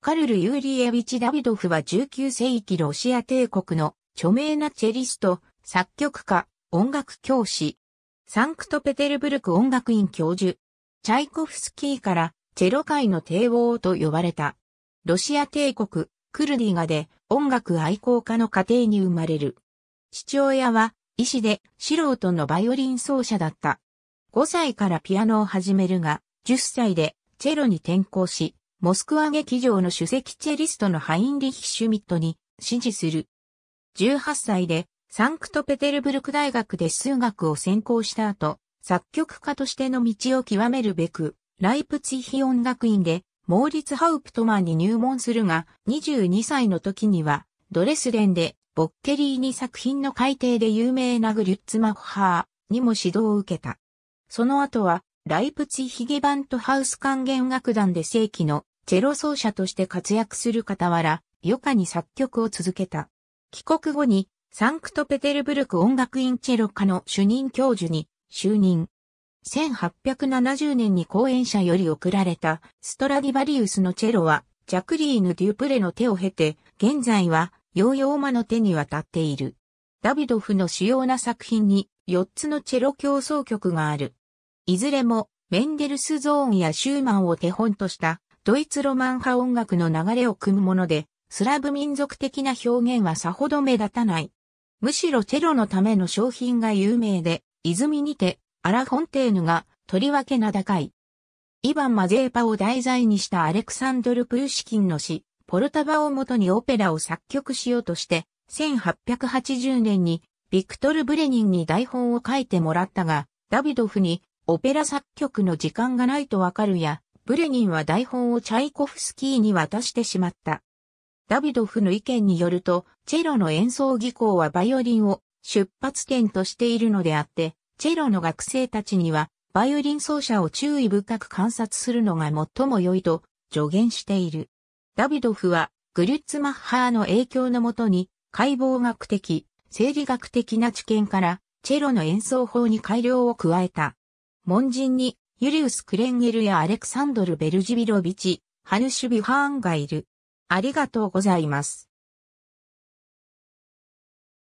カルル・ユーリエビチ・ダビドフは19世紀ロシア帝国の著名なチェリスト、作曲家、音楽教師、サンクトペテルブルク音楽院教授、チャイコフスキーからチェロ界の帝王と呼ばれた。ロシア帝国、クルディガで音楽愛好家の家庭に生まれる。父親は医師で素人のバイオリン奏者だった。5歳からピアノを始めるが、10歳でチェロに転校し、モスクワ劇場の首席チェリストのハインリヒ・シュミットに指示する。18歳でサンクトペテルブルク大学で数学を専攻した後、作曲家としての道を極めるべく、ライプツィヒ音楽院でモーリツ・ハウプトマンに入門するが、22歳の時には、ドレスデンで、ボッケリーに作品の改訂で有名なグリュッツマッハーにも指導を受けた。その後は、ライプツィヒゲバントハウス管弦楽団で正規のチェロ奏者として活躍する傍ら、余暇に作曲を続けた。帰国後に、サンクトペテルブルク音楽院チェロ科の主任教授に就任。1870年に講演者より贈られたストラディバリウスのチェロは、ジャクリーヌ・デュプレの手を経て、現在は、ヨーヨーマの手に渡っている。ダビドフの主要な作品に4つのチェロ競奏曲がある。いずれもメンデルスゾーンやシューマンを手本としたドイツロマン派音楽の流れを組むもので、スラブ民族的な表現はさほど目立たない。むしろチェロのための商品が有名で、泉にて、アラ・フォンテーヌが、とりわけ名高い。イヴァン・マゼーパを題材にしたアレクサンドル・プーシキンの詩、ポルタバをもとにオペラを作曲しようとして、1880年に、ビクトル・ブレニンに台本を書いてもらったが、ダビドフに、オペラ作曲の時間がないとわかるや、ブレニンは台本をチャイコフスキーに渡してしまった。ダビドフの意見によると、チェロの演奏技巧はバイオリンを出発点としているのであって、チェロの学生たちには、バイオリン奏者を注意深く観察するのが最も良いと助言している。ダビドフは、グリュッツマッハーの影響のもとに、解剖学的、生理学的な知見から、チェロの演奏法に改良を加えた。門人にユリウス・クレンゲルやアレクサンドル・ベルジビロビチ、ハヌシュビハーンがいる。ありがとうございます。